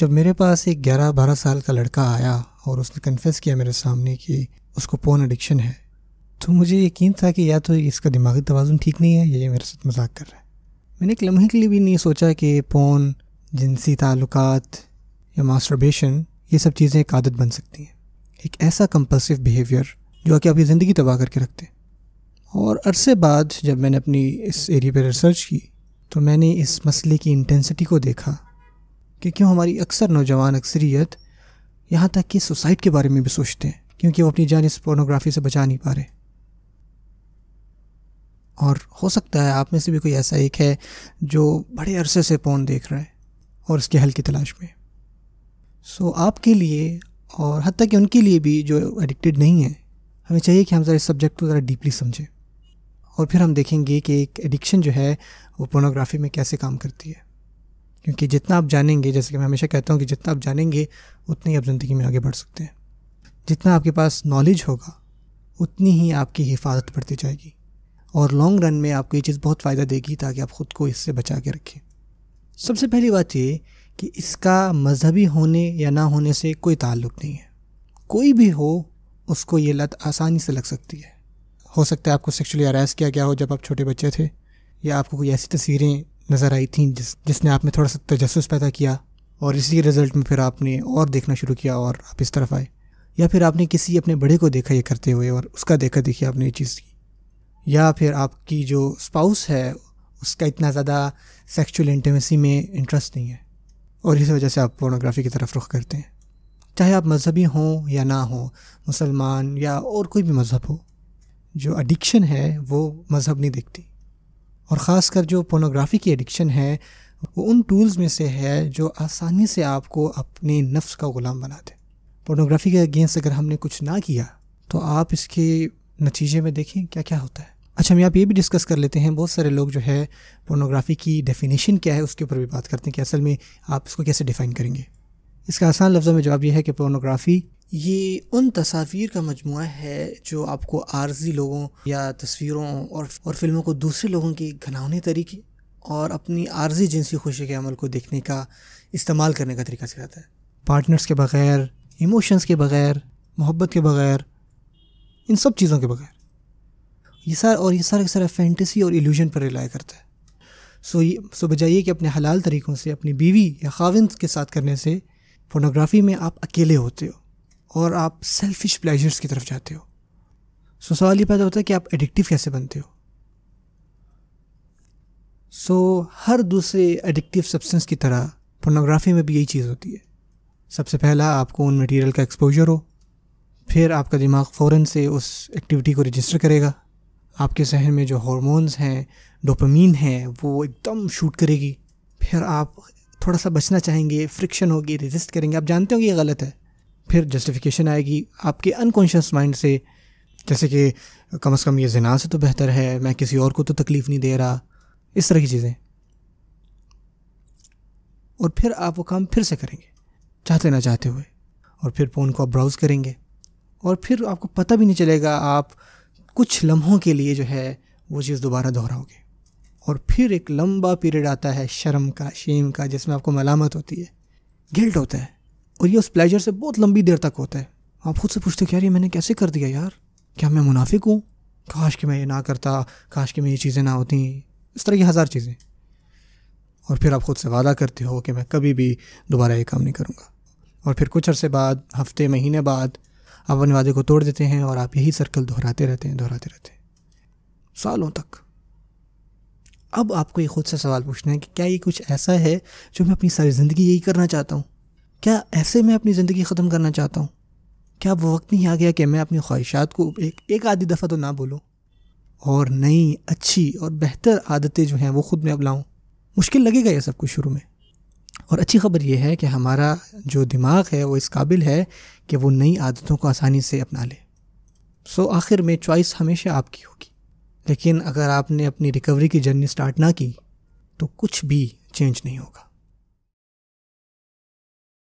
जब मेरे पास एक ग्यारह बारह साल का लड़का आया और उसने कन्फेस किया मेरे सामने कि उसको पोन एडिक्शन है तो मुझे यकीन था कि या तो इसका दिमागी तोज़ुन ठीक नहीं है या ये मेरे साथ मजाक कर रहा है मैंने एक लम्हे के लिए भी नहीं सोचा कि पोन जिनसी ताल्लुक या मास्टरबेशन ये सब चीज़ें एक आदत बन सकती हैं एक ऐसा कंपल्सिव बिहेवियर जो कि आपकी ज़िंदगी तबाह करके रखते हैं और अरसे बाद जब मैंने अपनी इस एरिया पर रिसर्च की तो मैंने इस मसले की इंटेंसिटी को देखा कि क्यों हमारी अक्सर नौजवान अक्सरियत यहाँ तक कि सुसाइड के बारे में भी सोचते हैं क्योंकि वो अपनी जान इस पोर्नोग्राफी से बचा नहीं पा रहे और हो सकता है आप में से भी कोई ऐसा एक है जो बड़े अरसे से पोन देख रहा है और उसके हल की तलाश में सो so, आपके लिए और हती कि उनके लिए भी जो एडिक्टेड नहीं है हमें चाहिए कि हम ज़रा इस सब्जेक्ट को ज़रा डीपली समझें और फिर हम देखेंगे कि एक एडिक्शन जो है वो पोर्नोग्राफी में कैसे काम करती है क्योंकि जितना आप जानेंगे जैसे कि मैं हमेशा कहता हूँ कि जितना आप जानेंगे उतनी ही आप ज़िंदगी में आगे बढ़ सकते हैं जितना आपके पास नॉलेज होगा उतनी ही आपकी हिफाजत बढ़ती जाएगी और लॉन्ग रन में आपको ये चीज़ बहुत फ़ायदा देगी ताकि आप ख़ुद को इससे बचा के रखें सबसे पहली बात ये कि इसका मजहबी होने या ना होने से कोई ताल्लुक नहीं है कोई भी हो उसको ये लत आसानी से लग सकती है हो सकता है आपको सेक्चुअली अरेस्ट किया गया हो जब आप छोटे बच्चे थे या आपको कोई ऐसी तस्वीरें नज़र आई थी जिस जिसने आप में थोड़ा सा तजस पैदा किया और इसी रिज़ल्ट में फिर आपने और देखना शुरू किया और आप इस तरफ आए या फिर आपने किसी अपने बड़े को देखा ये करते हुए और उसका देखा देखिए आपने ये चीज़ की या फिर आपकी जो स्पाउस है उसका इतना ज़्यादा सेक्चुअल इंटीमेसी में इंटरेस्ट नहीं है और इस वजह से आप पोर्नोग्राफी की तरफ रुख करते हैं चाहे आप मजहबी हों या ना हों मुसलमान या और कोई भी मज़हब हो जो एडिक्शन है वो मज़हब नहीं देखती और ख़ासकर जो पोनोग्राफ़ी की एडिक्शन है वो उन टूल्स में से है जो आसानी से आपको अपने नफ्स का ग़ुलाम बना दे पोनोग्राफ़ी के अगेंस्ट अगर हमने कुछ ना किया तो आप इसके नतीजे में देखें क्या क्या होता है अच्छा हम यहाँ ये भी डिस्कस कर लेते हैं बहुत सारे लोग जो है पोर्नोग्राफी की डेफिनेशन क्या है उसके ऊपर भी बात करते हैं कि असल में आप इसको कैसे डिफ़ाइन करेंगे इसका आसान लफ्ज़ों में जवाब यह है कि पोर्नोग्राफी ये उन तस्वीर का मजमु है जो आपको आर्जी लोगों या तस्वीरों और और फिल्मों को दूसरे लोगों के घनौने तरीके और अपनी आर्जी जिनसी खुशी के अमल को देखने का इस्तेमाल करने का तरीका सिखाता है पार्टनर्स के बग़ैर इमोशंस के बग़ैर मोहब्बत के बग़ैर इन सब चीज़ों के बग़ैर ये सर और ये सारा सारा फैंटेसी और इल्यूजन पर रिलाय करता है सो ये सो बजाइए कि अपने हलाल तरीक़ों से अपनी बीवी या खाविंद के साथ करने से फोटोग्राफी में आप अकेले होते हो और आप सेल्फिश प्लेजर्स की तरफ जाते हो सो सवाल ये पैदा होता है कि आप एडिक्टिव कैसे बनते हो सो so, हर दूसरे एडिक्टिव सब्सटेंस की तरह फोनोग्राफी में भी यही चीज़ होती है सबसे पहला आपको उन मटेरियल का एक्सपोजर हो फिर आपका दिमाग फ़ौर से उस एक्टिविटी को रजिस्टर करेगा आपके जहन में जो हॉर्मोन्स हैं डोपामीन हैं वो एकदम शूट करेगी फिर आप थोड़ा सा बचना चाहेंगे फ्रिक्शन होगी रजिस्ट करेंगे आप जानते हो कि ये गलत है फिर जस्टिफिकेशन आएगी आपके अनकॉन्शियस माइंड से जैसे कि कम से कम ये जिना से तो बेहतर है मैं किसी और को तो तकलीफ़ नहीं दे रहा इस तरह की चीज़ें और फिर आप वो काम फिर से करेंगे चाहते ना चाहते हुए और फिर फ़ोन को आप ब्राउज़ करेंगे और फिर आपको पता भी नहीं चलेगा आप कुछ लम्हों के लिए जो है वो चीज़ दोबारा दोहराओगे और फिर एक लंबा पीरियड आता है शर्म का शेम का जिसमें आपको मलामत होती है गिल्ट होता है और ये उस प्लेजर से बहुत लंबी देर तक होता है आप खुद से पूछते हो यार ये मैंने कैसे कर दिया यार क्या मैं मुनाफिक हूँ काश कि मैं ये ना करता काश कि मैं ये चीज़ें ना होती इस तरह की हज़ार चीज़ें और फिर आप ख़ुद से वादा करते हो कि मैं कभी भी दोबारा ये काम नहीं करूँगा और फिर कुछ अरसे बाद हफ्ते महीने बाद आप अपने वादे को तोड़ देते हैं और आप यही सर्कल दोहराते रहते हैं दोहराते रहते हैं सालों तक अब आपको ये खुद से सवाल पूछना है कि क्या ये कुछ ऐसा है जो मैं अपनी सारी ज़िंदगी यही करना चाहता हूँ क्या ऐसे मैं अपनी ज़िंदगी ख़त्म करना चाहता हूँ क्या वो वक्त नहीं आ गया कि मैं अपनी ख्वाहिशात को एक एक आधी दफ़ा तो ना बोलूँ और नई अच्छी और बेहतर आदतें जो हैं वो ख़ुद में अब लाऊँ मुश्किल लगेगा यह सब कुछ शुरू में और अच्छी खबर यह है कि हमारा जो दिमाग है वो इस काबिल है कि वो नई आदतों को आसानी से अपना ले सो आखिर में चॉइस हमेशा आपकी होगी लेकिन अगर आपने अपनी रिकवरी की जर्नी स्टार्ट ना की तो कुछ भी चेंज नहीं होगा